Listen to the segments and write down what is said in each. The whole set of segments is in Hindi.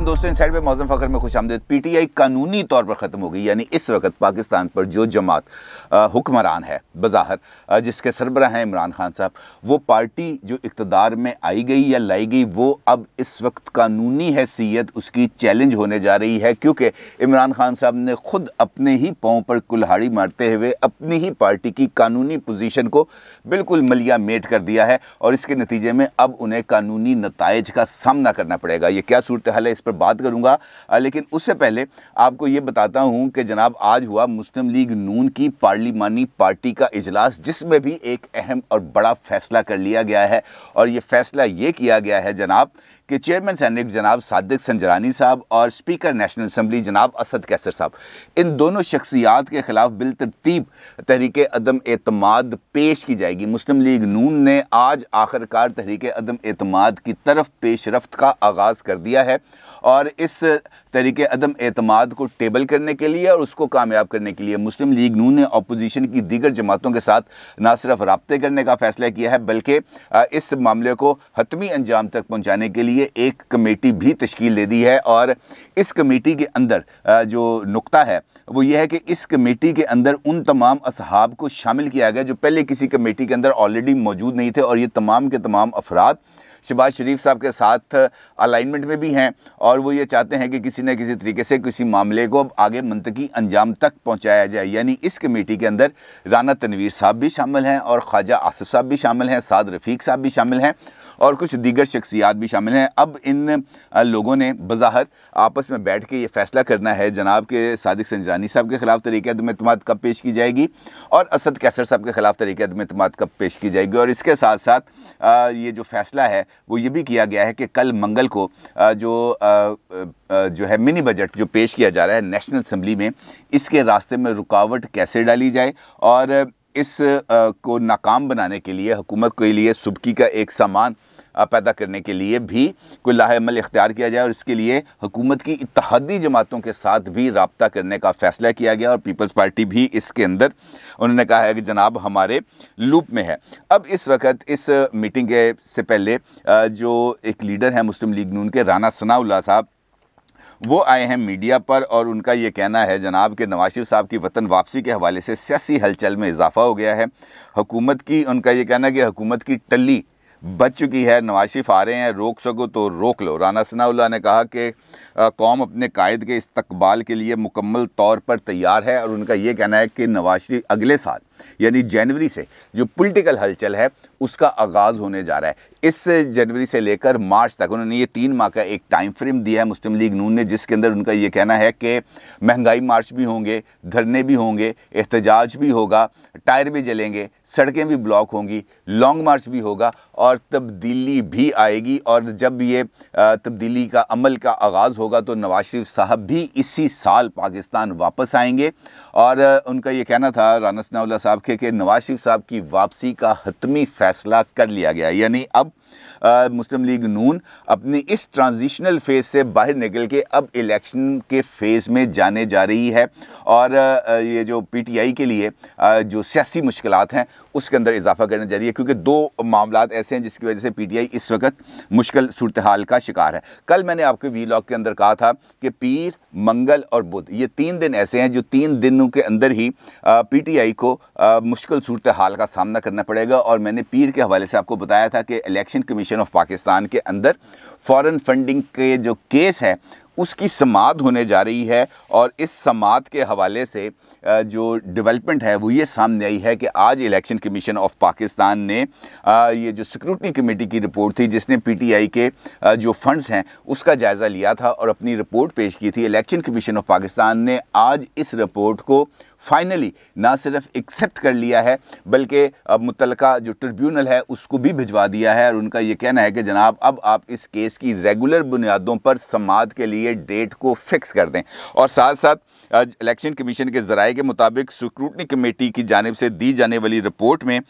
वालेकुम दोस्तों इन साइड पर मौजम फ़खर में खुश आमदेद पी टी आई कानूनी तौर पर ख़त्म हो गई यानी इस वक्त पाकिस्तान पर जो जमात हुक्मरान है बज़ाहर जिसके सरबरा हैं इमरान खान साहब वो पार्टी जो इकतदार में आई गई या लाई गई वो अब इस वक्त कानूनी हैसियत उसकी चैलेंज होने जा रही है क्योंकि इमरान खान साहब ने ख़ुद अपने ही पाँव पर कुल्हाड़ी मारते हुए अपनी ही पार्टी की कानूनी पोजिशन को बिल्कुल मलिया मेट कर दिया है और इसके नतीजे में अब उन्हें कानूनी नतज का सामना करना पड़ेगा ये क्या सूरत हाल है इस पर पर बात करूंगा लेकिन उससे पहले आपको ये बताता हूं कि जनाब आज हुआ मुस्लिम लीग नून की पार्लिमानी पार्टी का इजलास जिसमें भी एक अहम और बड़ा फैसला कर लिया गया है और ये फैसला ये किया गया है जनाब कि चेयरमैन सैनेट जनाब सादिक संजरानी साहब और स्पीकर नेशनल असम्बली जनाब असद कैसर साहब इन दोनों शख्सियात के खिलाफ बिल तरतीब तहरीक अदम एतमाद पेश की जाएगी मुस्लिम लीग नून ने आज आखिरकार तहरीक अदम एतमाद की तरफ पेशरफ का आगाज़ कर दिया है और इस तरीके अदम अतमाद को टेबल करने के लिए और उसको कामयाब करने के लिए मुस्लिम लीग नू ने अपोजिशन की दीगर जमातों के साथ ना सिर्फ रबते करने का फ़ैसला किया है बल्कि इस मामले को हतमी अंजाम तक पहुँचाने के लिए एक कमेटी भी तश्कील दे दी है और इस कमेटी के अंदर जो नुकता है वो ये है कि इस कमेटी के अंदर उन तमाम असहाब को शामिल किया गया जो पहले किसी कमेटी के अंदर ऑलरेडी मौजूद नहीं थे और ये तमाम के तमाम अफराद शबाज शरीफ साहब के साथ अलाइनमेंट में भी हैं और वो ये चाहते हैं कि किसी न किसी तरीके से किसी मामले को आगे मनतकी अंजाम तक पहुँचाया जाए यानी इस कमेटी के अंदर राना तनवीर साहब भी शामिल हैं और ख्वाजा आसफ़ साहब भी शामिल हैं साद रफ़ीक साहब भी शामिल हैं और कुछ दीगर शख्सियात भी शामिल हैं अब इन लोगों ने बज़ाहर आपस में बैठ के ये फैसला करना है जनाब के सदक सन्जरानी साहब के ख़िलाफ़ तरीके अदम अतम कब पेश की जाएगी और असद कैसर साहब के ख़िलाफ़ तरीके अदम अतम कब पेश की जाएगी और इसके साथ साथ ये जो फ़ैसला है वो ये भी किया गया है कि कल मंगल को जो जो है मिनी बजट जो पेश किया जा रहा है नेशनल असम्बली में इसके रास्ते में रुकावट कैसे डाली जाए और इस को नाकाम बनाने के लिए हुकूमत के लिए सुबकी का एक सामान पैदा करने के लिए भी कोई लाहेमल इख्तियार किया जाए और इसके लिए हुकूमत की इतिहादी जमातों के साथ भी रबता करने का फ़ैसला किया गया और पीपल्स पार्टी भी इसके अंदर उन्होंने कहा है कि जनाब हमारे लूप में है अब इस वक्त इस मीटिंग के से पहले जो एक लीडर हैं मुस्लिम लीग नून के राना सनाउल्ला साहब वो आए हैं मीडिया पर और उनका ये कहना है जनाब के नवाज शरीफ साहब की वतन वापसी के हवाले से सियासी हलचल में इजाफा हो गया है हुकूमत की उनका ये कहना है कि हुकूमत की टली बच चुकी है शरीफ आ रहे हैं रोक सको तो रोक लो राना सनाउल्ला ने कहा कि कौम अपने कायद के इस्तबाल के लिए मुकम्मल तौर पर तैयार है और उनका ये कहना है कि नवाज शरीफ अगले साल यानी जनवरी से जो पोलिटिकल हलचल है उसका आगाज़ होने जा रहा है इस जनवरी से लेकर मार्च तक उन्होंने ये तीन माह का एक टाइम फ्रेम दिया है मुस्लिम लीग नून ने जिसके अंदर उनका ये कहना है कि महंगाई मार्च भी होंगे धरने भी होंगे एहतजाज भी होगा टायर भी जलेंगे सड़कें भी ब्लॉक होंगी लॉन्ग मार्च भी होगा और तब्दीली भी आएगी और जब ये तब्दीली का अमल का आगाज़ होगा तो नवाज शरीफ साहब भी इसी साल पाकिस्तान वापस आएंगे और उनका ये कहना था राना सनाउल्ला साहब के कि नवाज शरीफ साहब की वापसी का हतमी फैसला फैसला कर लिया गया यानी अब मुस्लिम लीग नून अपने इस ट्रांजिशनल फेज़ से बाहर निकल के अब इलेक्शन के फेज़ में जाने जा रही है और ये जो पीटीआई के लिए जो सियासी मुश्किल हैं उसके अंदर इजाफा करने जा रही है क्योंकि दो मामला ऐसे हैं जिसकी वजह से पीटीआई इस वक्त मुश्किल सूरत हाल का शिकार है कल मैंने आपके वी के अंदर कहा था कि पीर मंगल और बुध ये तीन दिन ऐसे हैं जो तीन दिनों के अंदर ही पी को मुश्किल सूरत हाल का सामना करना पड़ेगा और मैंने पीर के हवाले से आपको बताया था कि election election commission of Pakistan के अंदर फॉरेन फंडिंग के जो केस है उसकी समाध होने जा रही है और इस समाध के हवाले से जो डेवलपमेंट है वो ये सामने आई है कि आज इलेक्शन कमीशन ऑफ पाकिस्तान ने ये जो सिक्योरिटी कमेटी की रिपोर्ट थी जिसने पीटीआई के जो फंड्स हैं उसका जायज़ा लिया था और अपनी रिपोर्ट पेश की थी इलेक्शन कमीशन ऑफ पाकिस्तान ने आज इस रिपोर्ट को फाइनली ना सिर्फ एक्सेप्ट कर लिया है बल्कि अब मुतल जो ट्रिब्यूनल है उसको भी भिजवा दिया है और उनका यह कहना है कि जनाब अब आप इस केस की रेगुलर बुनियादों पर समाध के लिए डेट को फिक्स कर दें और साथ साथ इलेक्शन कमीशन के ज़राए के मुताबिक सिक्रूटनी कमेटी की जानब से दी जाने वाली रिपोर्ट में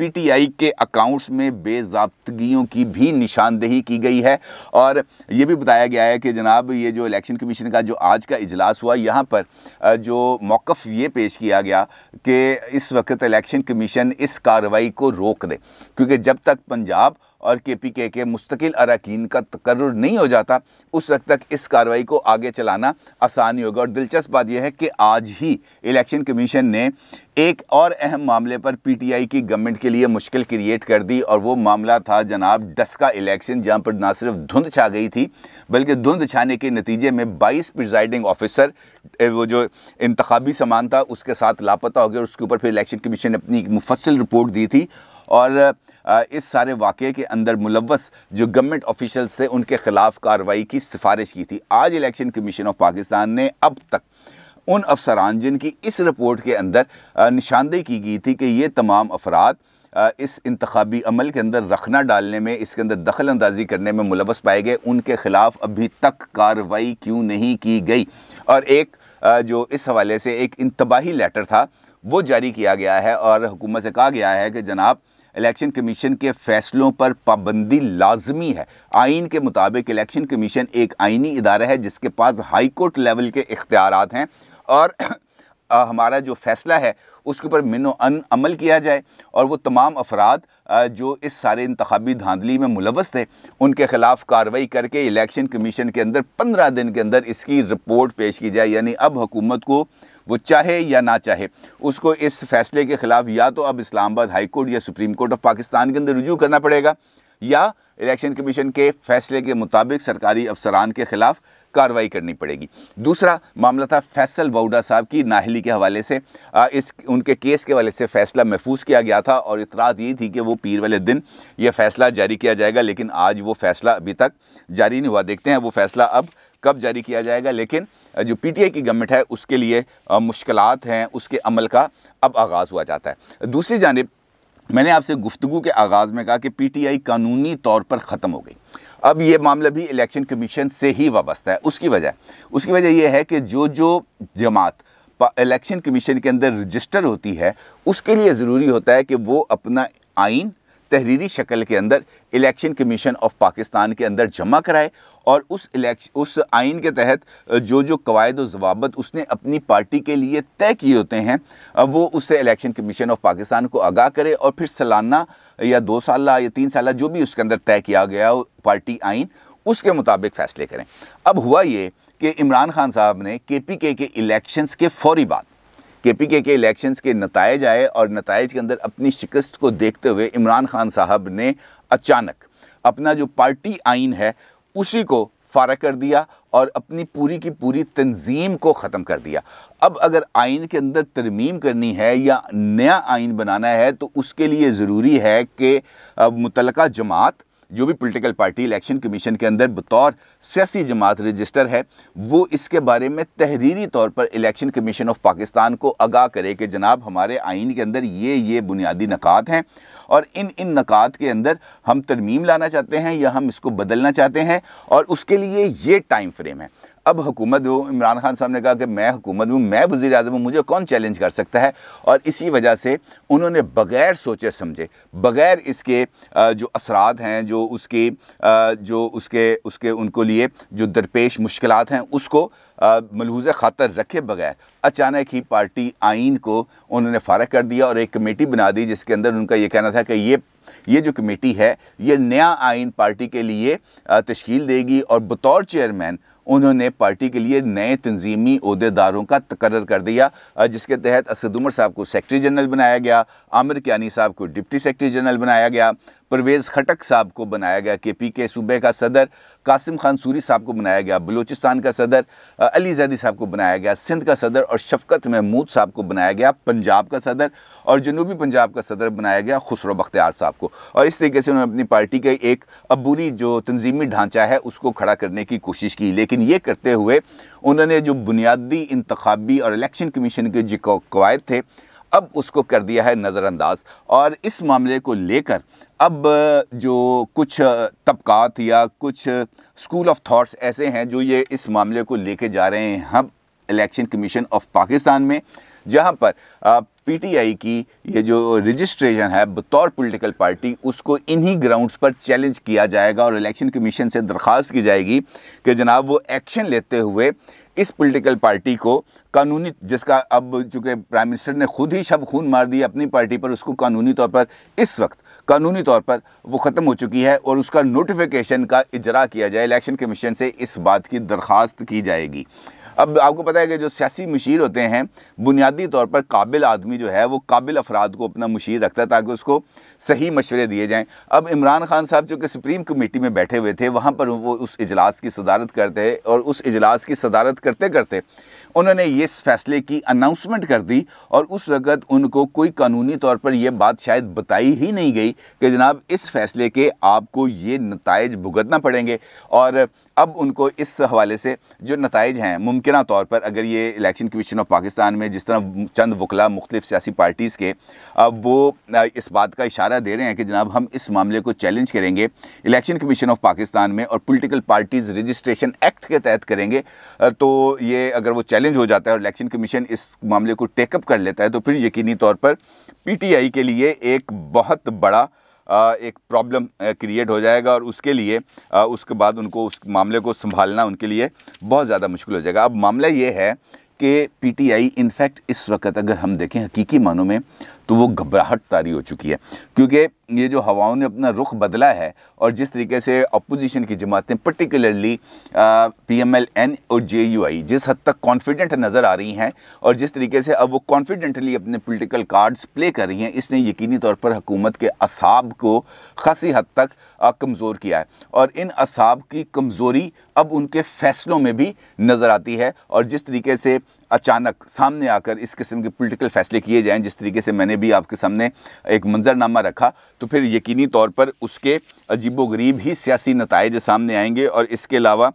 पीटीआई के अकाउंट्स में बेजाबतगियों की भी निशानदेही की गई है और ये भी बताया गया है कि जनाब ये जो इलेक्शन कमीशन का जो आज का इजलास हुआ यहाँ पर जो मौक़ ये पेश किया गया कि इस वक्त इलेक्शन कमीशन इस कार्रवाई को रोक दे क्योंकि जब तक पंजाब और के पी के के मुस्तकिल अरकान का तकर्र नहीं हो जाता उस वक्त तक इस कार्रवाई को आगे चलाना आसानी होगा और दिलचस्प बात यह है कि आज ही इलेक्शन कमीशन ने एक और अहम मामले पर पीटीआई की गवर्नमेंट के लिए मुश्किल क्रिएट कर दी और वो मामला था जनाब डस्का इलेक्शन जहां पर ना सिर्फ धुंध छा गई थी बल्कि धुंध छाने के नतीजे में 22 प्रिजाइडिंग ऑफिसर वो जो इंतबी सामान था उसके साथ लापता हो गया और उसके ऊपर फिर इलेक्शन कमीशन ने अपनी मुफसल रिपोर्ट दी थी और इस सारे वाक़े के अंदर मुलवस जो गवर्नमेंट ऑफिशल्स थे उनके ख़िलाफ़ कार्रवाई की सिफारिश की थी आज इलेक्शन कमीशन ऑफ पाकिस्तान ने अब तक उन अफसरान जिनकी इस रिपोर्ट के अंदर निशानदेही की गई थी कि ये तमाम अफराद इस इंतबी अमल के अंदर रखना डालने में इसके अंदर दखल अंदाजी करने में मुलवस पाए गए उनके ख़िलाफ़ अभी तक कार्रवाई क्यों नहीं की गई और एक जो इस हवाले से एक इंतबाही लेटर था वो जारी किया गया है और हुकूमत से कहा गया है कि जनाब इलेक्शन कमीशन के फैसलों पर पाबंदी लाजमी है आइन के मुताबिक इलेक्शन कमीशन एक आइनी इदारा है जिसके पास हाई कोर्ट लेवल के इख्तियार हैं और आ, हमारा जो फैसला है उसके ऊपर मिनो अन अमल किया जाए और वो तमाम अफराद जो इस सारे इंतबी धांधली में मुलवस थे उनके ख़िलाफ़ कार्रवाई करके इलेक्शन कमीशन के अंदर पंद्रह दिन के अंदर इसकी रिपोर्ट पेश की जाए यानी अब हुकूमत को वो चाहे या ना चाहे उसको इस फैसले के ख़िलाफ़ या तो अब इस्लामाबाद हाई कोर्ट या सुप्रीम कोर्ट ऑफ पाकिस्तान के अंदर रुजू करना पड़ेगा या इलेक्शन कमीशन के फैसले के मुताबिक सरकारी अफसरान के ख़िलाफ़ कार्रवाई करनी पड़ेगी दूसरा मामला था फैसल वाउडा साहब की नाहली के हवाले से आ, इस उनके केस के हवाले से फैसला महफूज किया गया था और इतराज़ ये थी कि वो पीर वाले दिन यह फ़ैसला जारी किया जाएगा लेकिन आज वो फ़ैसला अभी तक जारी नहीं हुआ देखते हैं वो फ़ैसला अब कब जारी किया जाएगा लेकिन जो पीटीआई की गवर्नमेंट है उसके लिए मुश्किल हैं उसके अमल का अब आगाज़ हुआ जाता है दूसरी जानब मैंने आपसे गुफ्तु के आगाज़ में कहा कि पीटीआई कानूनी तौर पर ख़त्म हो गई अब ये मामला भी इलेक्शन कमीशन से ही वाबस्ता है उसकी वजह उसकी वजह यह है कि जो जो जमात इलेक्शन कमीशन के अंदर रजिस्टर होती है उसके लिए ज़रूरी होता है कि वो अपना आइन तहरीरी शक्ल के अंदर इलेक्शन कमीशन ऑफ पाकिस्तान के अंदर जमा कराए और उस इलेक्शन उस आइन के तहत जो जो कवायद जवाबत उसने अपनी पार्टी के लिए तय किए होते हैं वो उससे इलेक्शन कमीशन ऑफ पाकिस्तान को आगाह करे और फिर सालाना या दो साल या तीन साल जो भी उसके अंदर तय किया गया पार्टी आइन उसके मुताबिक फ़ैसले करें अब हुआ ये कि इमरान खान साहब ने के पी के इलेक्शन के फ़ौरी बाद के पी के के इलेक्शन के नतज आए और नतज के अंदर अपनी शिकस्त को देखते हुए इमरान खान साहब ने अचानक अपना जो पार्टी आइन है उसी को फारा कर दिया और अपनी पूरी की पूरी तंजीम को ख़त्म कर दिया अब अगर आइन के अंदर तरमीम करनी है या नया आइन बनाना है तो उसके लिए ज़रूरी है कि मुतलका जमात जो भी पॉलिटिकल पार्टी इलेक्शन कमीशन के अंदर बतौर सियासी जमात रजिस्टर है वो इसके बारे में तहरीरी तौर पर इलेक्शन कमीशन ऑफ पाकिस्तान को आगाह करे कि जनाब हमारे आइन के अंदर ये ये बुनियादी नकात हैं और इन इन नकात के अंदर हम तरमीम लाना चाहते हैं या हम इसको बदलना चाहते हैं और उसके लिए ये टाइम फ्रेम है अब हुकूमत वो इमरान खान साहब ने कहा कि मैं हुकूमत हूँ मैं वज़ी अजम हूँ मुझे कौन चैलेंज कर सकता है और इसी वजह से उन्होंने बग़ैर सोचे समझे बग़ैर इसके जो असरात हैं जो उसकी जो उसके उसके उनको लिए जो दरपेश मुश्किल हैं उसको मलहूज ख़ातर रखे बगैर अचानक ही पार्टी आइन को उन्होंने फ़ारग कर दिया और एक कमेटी बना दी जिसके अंदर उनका ये कहना था कि ये ये जो कमेटी है ये नया आइन पार्टी के लिए तश्ील देगी और बतौर चेयरमैन उन्होंने पार्टी के लिए नए तंजीमी अहदेदारों का तकर्र कर दिया जिसके तहत असद उमर साहब को सेक्रटरी जनरल बनाया गया आमिर क्यानी साहब को डिप्टी सेक्रटरी जनरल बनाया गया परवेज़ खटक साहब को बनाया गया के पी के सूबे का सदर कासिम खान सूरी साहब को बनाया गया बलूचिस्तान का सदर अली जैदी साहब को बनाया गया सिंध का सदर और शफकत महमूद साहब को बनाया गया पंजाब का सदर और जनूबी पंजाब का सदर बनाया गया खुसरो बख्तियार साहब को और इस तरीके से उन्होंने अपनी पार्टी के एक अबूरी जो तंजीमी ढांचा है उसको खड़ा करने की कोशिश की लेकिन ये करते हुए उन्होंने जो बुनियादी इंतबी और इलेक्शन कमीशन के जो कवायद थे अब उसको कर दिया है नज़रअंदाज और इस मामले को लेकर अब जो कुछ तबकात या कुछ स्कूल ऑफ थॉट्स ऐसे हैं जो ये इस मामले को लेके जा रहे हैं हम इलेक्शन कमीशन ऑफ पाकिस्तान में जहां पर पीटीआई की ये जो रजिस्ट्रेशन है बतौर पॉलिटिकल पार्टी उसको इन्हीं ग्राउंड्स पर चैलेंज किया जाएगा और इलेक्शन कमीशन से दरख्वास्त की जाएगी कि जनाब वो एक्शन लेते हुए इस पॉलिटिकल पार्टी को कानूनी जिसका अब चूँकि प्राइम मिनिस्टर ने खुद ही शब खून मार दिया अपनी पार्टी पर उसको कानूनी तौर पर इस वक्त कानूनी तौर पर वो ख़त्म हो चुकी है और उसका नोटिफिकेशन का इजरा किया जाए इलेक्शन कमीशन से इस बात की दरख्वास्त की जाएगी अब आपको पता है कि जो सियासी मशीर होते हैं बुनियादी तौर पर काबिल आदमी जो है वो काबिल अफराद को अपना मशीर रखता है ताकि उसको सही मशवरे दिए जाएँ अब इमरान खान साहब जो कि सुप्रीम कमेटी में बैठे हुए थे वहाँ पर वो उस इजलास की सदारत करते और उस इजलास की सदारत करते करते उन्होंने ये फैसले की अनाउंसमेंट कर दी और उस वक़्त उनको कोई कानूनी तौर पर यह बात शायद बताई ही नहीं गई कि जनाब इस फैसले के आपको ये नतज भुगतना पड़ेंगे और अब उनको इस हवाले से जो नतज हैं मुमकिन तौर पर अगर ये इलेक्शन कमीशन ऑफ पाकिस्तान में जिस तरह चंद वकला मुख्तफ सियासी पार्टीज़ के अब वो इस बात का इशारा दे रहे हैं कि जनाब हम इस मामले को चैलेंज करेंगे इलेक्शन कमीशन ऑफ पाकिस्तान में और पोलिटिकल पार्टीज़ रजिस्ट्रेशन एक्ट के तहत करेंगे तो ये अगर वो चैलेंज हो जाता है और इलेक्शन कमीशन इस मामले को टेकअप कर लेता है तो फिर यकीनी तौर पर पी टी आई के लिए एक बहुत बड़ा एक प्रॉब्लम क्रिएट हो जाएगा और उसके लिए उसके बाद उनको उस मामले को संभालना उनके लिए बहुत ज़्यादा मुश्किल हो जाएगा अब मामला ये है कि पीटीआई इनफैक्ट इस वक्त अगर हम देखें हकीकी मानों में तो वो घबराहट तारी हो चुकी है क्योंकि ये जो हवाओं ने अपना रुख बदला है और जिस तरीके से अपोजिशन की जमातें particularly P M L N और जे यू आई जिस हद तक कॉन्फिडेंट नज़र आ रही हैं और जिस तरीके से अब वो कॉन्फिडेंटली अपने पोलिटिकल कार्ड्स प्ले कर रही हैं इसने यकीनी तौर पर हकूमत के असाब को खासी हद तक कमज़ोर किया है और इन असाब की कमज़ोरी अब उनके फ़ैसलों में भी नज़र आती है और जिस तरीके से अचानक सामने आकर इस किस्म के पोलिटिकल फैसले किए जाएँ जिस तरीके से मैंने भी आपके सामने एक मंजरनामा रखा तो फिर यकीनी तौर पर उसके अजीब गरीब ही सियासी नतज सामने आएंगे और इसके अलावा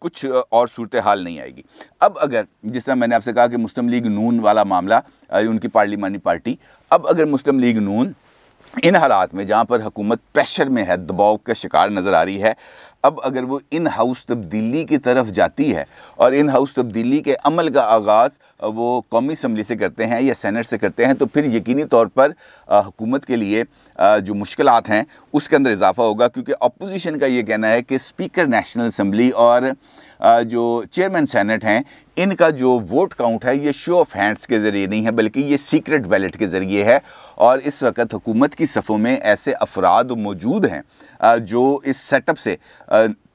कुछ और सूरत हाल नहीं आएगी अब अगर जिस तरह मैंने आपसे कहा कि मुस्लिम लीग नून वाला मामला उनकी पार्लिमानी पार्टी अब अगर मुस्लिम लीग नून इन हालात में जहाँ पर हुकूमत प्रेशर में है दबाव का शिकार नज़र आ रही है अब अगर वो इन हाउस तब्दीली की तरफ जाती है और इन हाउस तब्दीली के अमल का आगाज़ वो कौमी इसम्बली से करते हैं या सैनट से करते हैं तो फिर यकीनी तौर पर हुकूमत के लिए जो मुश्किल हैं उसके अंदर इजाफा होगा क्योंकि अपोजिशन का ये कहना है कि स्पीकर नेशनल असम्बली और जो चेयरमैन सेनेट हैं इनका जो वोट काउंट है ये शो ऑफ हैंड्स के ज़रिए नहीं है बल्कि ये सीक्रेट बैलेट के ज़रिए है और इस वक्त हुकूमत की सफ़ों में ऐसे अफराद मौजूद हैं जो इस सेटअप से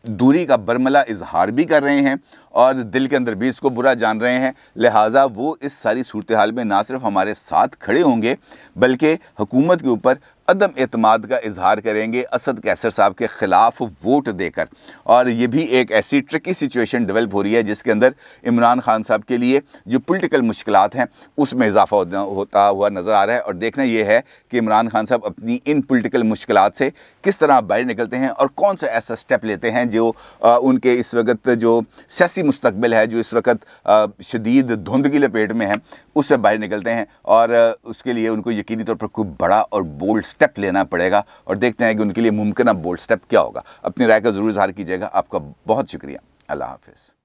दूरी का बरमला इजहार भी कर रहे हैं और दिल के अंदर भी इसको बुरा जान रहे हैं लिहाजा वो इस सारी सूरत हाल में ना सिर्फ हमारे साथ खड़े होंगे बल्कि हुकूमत के ऊपर अदम अतमाद का इजहार करेंगे असद कैसर साहब के ख़िलाफ़ वोट देकर और ये भी एक ऐसी ट्रिकी सिचुएशन डेवलप हो रही है जिसके अंदर इमरान खान साहब के लिए जो पोलिटिकल मुश्किल हैं उसमें इजाफा होता हुआ नज़र आ रहा है और देखना यह है कि इमरान खान साहब अपनी इन पोलिटिकल मुश्किल से किस तरह बाहर निकलते हैं और कौन सा ऐसा स्टेप लेते हैं जो आ, उनके इस वक्त जो सियासी मुस्तबिल है जो इस वक्त शदीद धुंध की लपेट में है उससे बाहर निकलते हैं और उसके लिए उनको यकीनी तौर पर कोई बड़ा और बोल्ड स्टेप लेना पड़ेगा और देखते हैं कि उनके लिए मुमकिन बोल्ड स्टेप क्या होगा अपनी राय का ज़रूर इजहार कीजिएगा आपका बहुत शुक्रिया अल्लाह हाफिज़